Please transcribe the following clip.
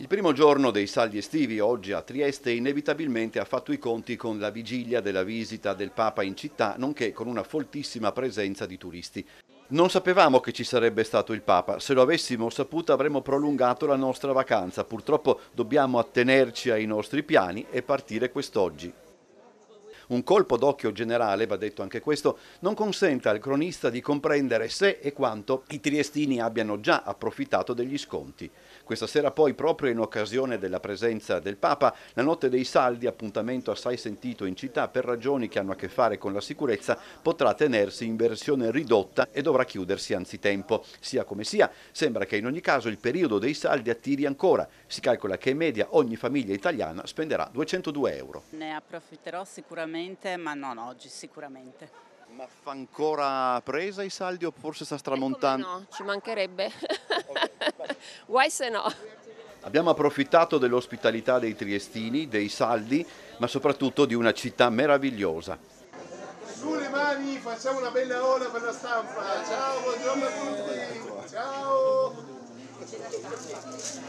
Il primo giorno dei saldi estivi oggi a Trieste inevitabilmente ha fatto i conti con la vigilia della visita del Papa in città, nonché con una foltissima presenza di turisti. Non sapevamo che ci sarebbe stato il Papa, se lo avessimo saputo avremmo prolungato la nostra vacanza, purtroppo dobbiamo attenerci ai nostri piani e partire quest'oggi. Un colpo d'occhio generale, va detto anche questo, non consente al cronista di comprendere se e quanto i triestini abbiano già approfittato degli sconti. Questa sera poi, proprio in occasione della presenza del Papa, la Notte dei Saldi, appuntamento assai sentito in città per ragioni che hanno a che fare con la sicurezza, potrà tenersi in versione ridotta e dovrà chiudersi anzitempo. Sia come sia, sembra che in ogni caso il periodo dei saldi attiri ancora. Si calcola che in media ogni famiglia italiana spenderà 202 euro. Ne approfitterò sicuramente sicuramente, ma non oggi sicuramente. Ma fa ancora presa i saldi o forse sta stramontando? No, ci mancherebbe. Guai se no. Abbiamo approfittato dell'ospitalità dei triestini, dei saldi, ma soprattutto di una città meravigliosa. Sulle mani facciamo una bella ora per la stampa. Ciao, buongiorno a tutti. Ciao.